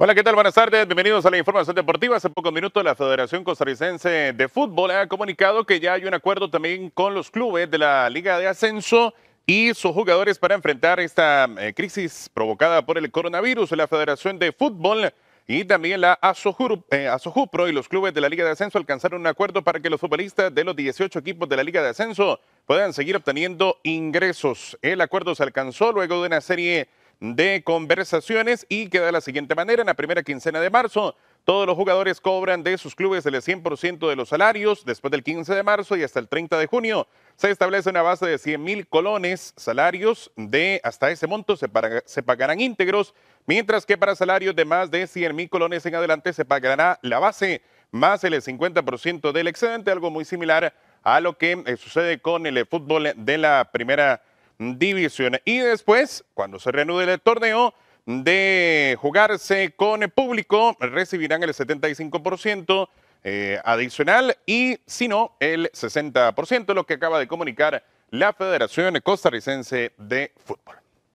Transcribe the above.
Hola, ¿qué tal? Buenas tardes. Bienvenidos a la información deportiva. Hace pocos minutos la Federación Costarricense de Fútbol ha comunicado que ya hay un acuerdo también con los clubes de la Liga de Ascenso y sus jugadores para enfrentar esta eh, crisis provocada por el coronavirus. La Federación de Fútbol y también la eh, Asojupro y los clubes de la Liga de Ascenso alcanzaron un acuerdo para que los futbolistas de los 18 equipos de la Liga de Ascenso puedan seguir obteniendo ingresos. El acuerdo se alcanzó luego de una serie de de conversaciones y queda de la siguiente manera. En la primera quincena de marzo, todos los jugadores cobran de sus clubes el 100% de los salarios. Después del 15 de marzo y hasta el 30 de junio, se establece una base de 100 mil colones. Salarios de hasta ese monto se, pagarán íntegros, mientras que para salarios de más de 100 mil colones en adelante se pagará la base más el 50% del excedente, algo muy similar a lo que eh, sucede con el fútbol de la primera divisiones Y después, cuando se reanude el torneo de jugarse con el público, recibirán el 75% eh, adicional y si no, el 60%, lo que acaba de comunicar la Federación Costarricense de Fútbol.